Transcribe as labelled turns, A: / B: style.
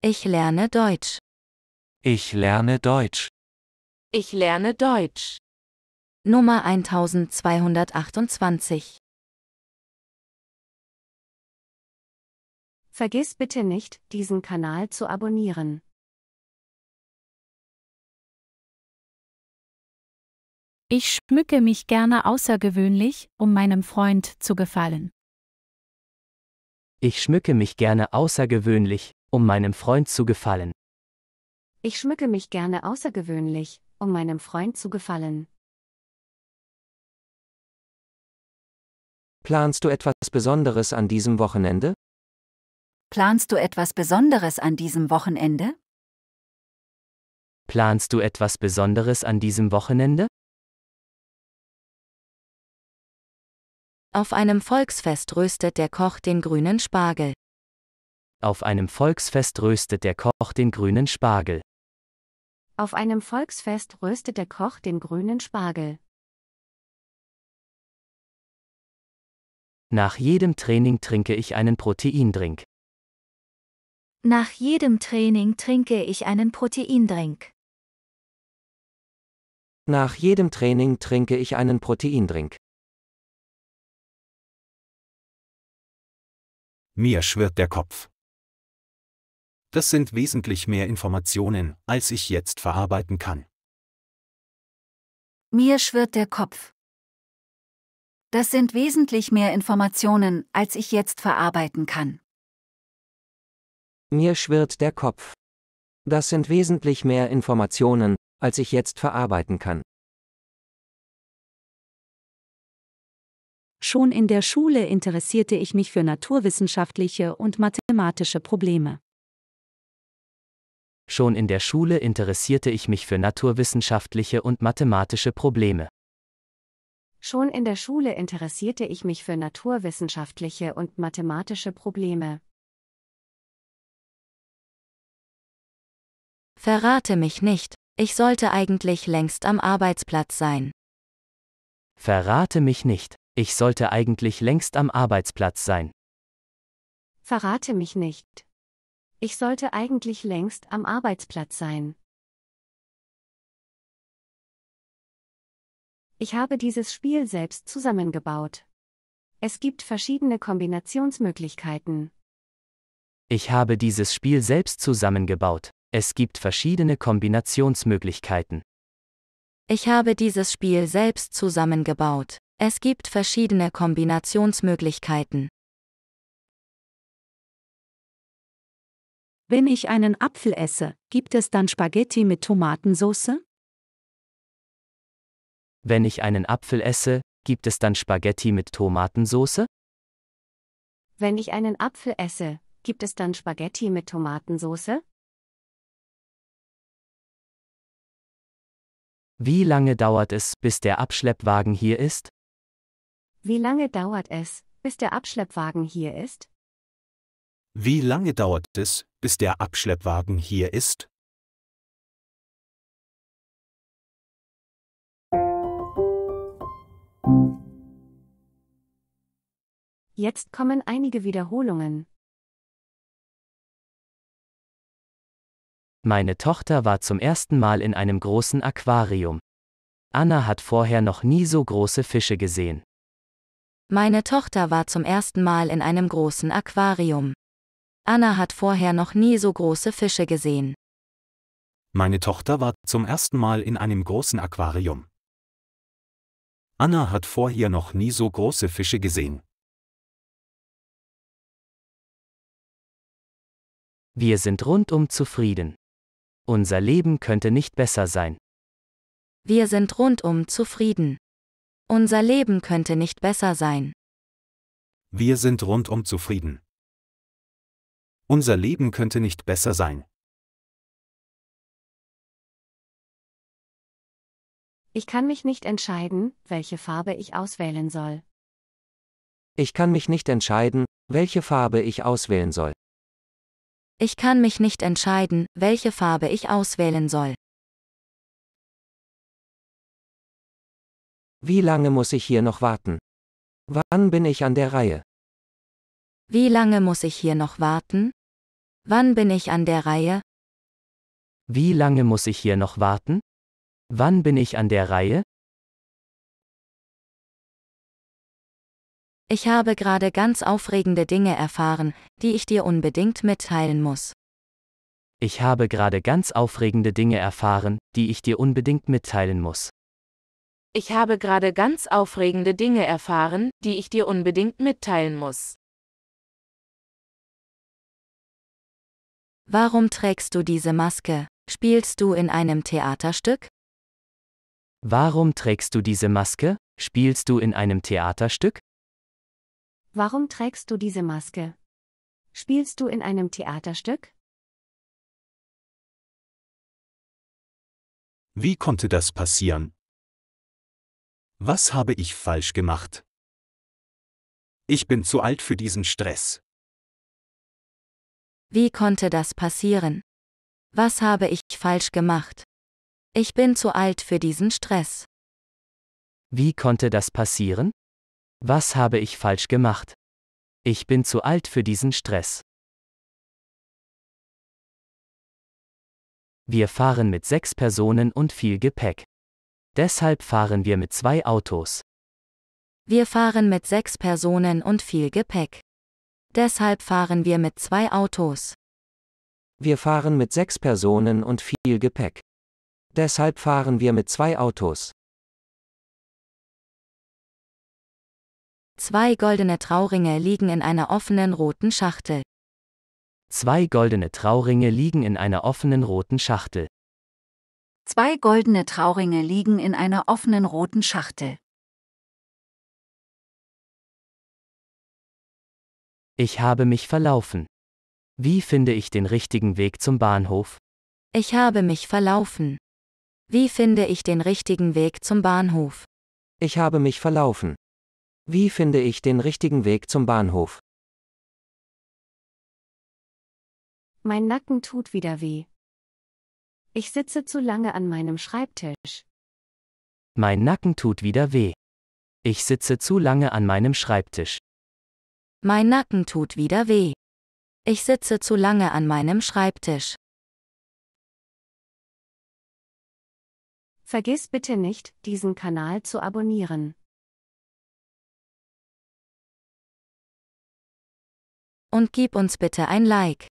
A: Ich lerne Deutsch. Ich lerne Deutsch. Ich lerne Deutsch.
B: Nummer 1228.
A: Vergiss bitte nicht, diesen Kanal zu abonnieren. Ich schmücke mich gerne außergewöhnlich, um meinem Freund zu gefallen.
C: Ich schmücke mich gerne außergewöhnlich, um meinem Freund zu gefallen.
B: Ich schmücke mich gerne außergewöhnlich, um meinem Freund zu gefallen.
D: Planst du etwas Besonderes an
C: diesem Wochenende?
B: Planst du etwas Besonderes an diesem Wochenende?
C: Planst du etwas Besonderes an diesem Wochenende?
A: Auf einem Volksfest röstet der Koch
B: den grünen Spargel.
C: Auf einem Volksfest röstet der Koch den grünen
A: Spargel. Auf einem Volksfest röstet der Koch den grünen Spargel. Nach jedem Training trinke ich einen Proteindrink. Nach jedem Training trinke ich einen Proteindrink. Nach jedem Training trinke ich einen Proteindrink. Mir schwirrt der Kopf. Das sind wesentlich mehr
D: Informationen, als ich jetzt verarbeiten kann.
B: Mir schwirrt der Kopf. Das sind wesentlich mehr Informationen, als ich jetzt verarbeiten kann.
D: Mir schwirrt der Kopf. Das sind wesentlich mehr Informationen, als ich jetzt verarbeiten kann.
B: Schon in der Schule interessierte ich mich für naturwissenschaftliche und mathematische Probleme.
C: Schon in der Schule interessierte ich mich für naturwissenschaftliche und mathematische Probleme.
B: Schon in der Schule interessierte ich mich für naturwissenschaftliche und mathematische Probleme. Verrate mich nicht, ich sollte eigentlich längst am Arbeitsplatz sein.
C: Verrate mich nicht, ich sollte eigentlich längst am Arbeitsplatz sein.
A: Verrate mich nicht, ich sollte eigentlich längst am Arbeitsplatz sein.
B: Ich habe dieses Spiel selbst zusammengebaut. Es gibt verschiedene Kombinationsmöglichkeiten.
C: Ich habe dieses Spiel selbst zusammengebaut. Es gibt verschiedene Kombinationsmöglichkeiten.
B: Ich habe dieses Spiel selbst zusammengebaut. Es gibt verschiedene Kombinationsmöglichkeiten.
A: Wenn ich einen Apfel esse, gibt es dann Spaghetti mit Tomatensauce? Wenn ich
C: einen Apfel esse, gibt es dann Spaghetti mit Tomatensauce?
B: Wenn ich einen Apfel esse, gibt es dann Spaghetti mit Tomatensauce?
C: Wie lange dauert es, bis der Abschleppwagen hier ist?
B: Wie lange dauert es, bis der Abschleppwagen hier
A: ist? Wie lange dauert es, bis der Abschleppwagen hier ist? Jetzt kommen einige Wiederholungen.
C: Meine Tochter war zum ersten Mal in einem großen Aquarium. Anna hat vorher noch nie so große Fische gesehen.
B: Meine Tochter war zum ersten Mal in einem großen Aquarium. Anna hat vorher noch nie so große Fische gesehen.
D: Meine Tochter war zum ersten Mal in einem großen Aquarium.
A: Anna hat vorher noch nie so große Fische gesehen. Wir sind rundum zufrieden.
C: Unser Leben könnte nicht besser sein.
A: Wir sind rundum zufrieden.
B: Unser Leben könnte nicht besser sein.
C: Wir sind rundum
A: zufrieden. Unser Leben könnte nicht besser sein. Ich kann mich nicht entscheiden, welche Farbe ich auswählen soll.
D: Ich kann mich nicht entscheiden, welche Farbe ich auswählen soll.
A: Ich kann mich nicht entscheiden, welche Farbe ich auswählen soll. Wie lange muss ich hier noch warten? Wann bin ich an der Reihe?
B: Wie lange muss ich hier noch warten? Wann bin ich an der Reihe?
C: Wie lange muss ich hier noch warten? Wann bin ich an der Reihe?
B: Ich habe gerade ganz aufregende Dinge erfahren, die ich dir unbedingt mitteilen muss.
C: Ich habe gerade ganz aufregende Dinge erfahren, die ich dir unbedingt mitteilen muss.
B: Ich habe gerade ganz aufregende Dinge erfahren, die ich dir unbedingt mitteilen muss. Warum trägst du diese Maske? Spielst du in einem Theaterstück?
C: Warum trägst du diese Maske? Spielst du in einem Theaterstück?
B: Warum trägst du diese
A: Maske? Spielst du in einem Theaterstück? Wie konnte das passieren? Was habe ich falsch gemacht? Ich bin zu alt für diesen Stress.
B: Wie konnte das passieren? Was habe ich falsch gemacht? Ich bin zu alt für diesen Stress.
A: Wie konnte das passieren? Was habe ich falsch gemacht? Ich bin zu alt für diesen Stress.
C: Wir fahren mit sechs Personen und viel Gepäck. Deshalb fahren wir mit zwei Autos.
B: Wir fahren mit sechs Personen und viel Gepäck. Deshalb fahren wir mit zwei Autos.
D: Wir fahren mit sechs Personen und viel Gepäck. Deshalb fahren wir mit zwei Autos.
B: Zwei goldene Trauringe liegen in einer offenen roten Schachtel.
C: Zwei goldene Trauringe liegen in einer offenen roten
A: Schachtel. Zwei goldene Trauringe liegen in einer offenen roten Schachtel. Ich habe mich verlaufen. Wie finde ich den richtigen Weg zum Bahnhof?
B: Ich habe mich verlaufen. Wie finde ich den richtigen Weg zum Bahnhof?
D: Ich habe mich verlaufen. Wie finde ich den richtigen Weg zum Bahnhof?
A: Mein Nacken tut wieder weh. Ich sitze zu lange an meinem Schreibtisch. Mein Nacken tut
C: wieder weh. Ich sitze zu lange an meinem Schreibtisch.
B: Mein Nacken tut wieder weh. Ich sitze zu lange an meinem Schreibtisch.
A: Vergiss bitte nicht, diesen Kanal zu abonnieren. Und gib uns bitte ein Like.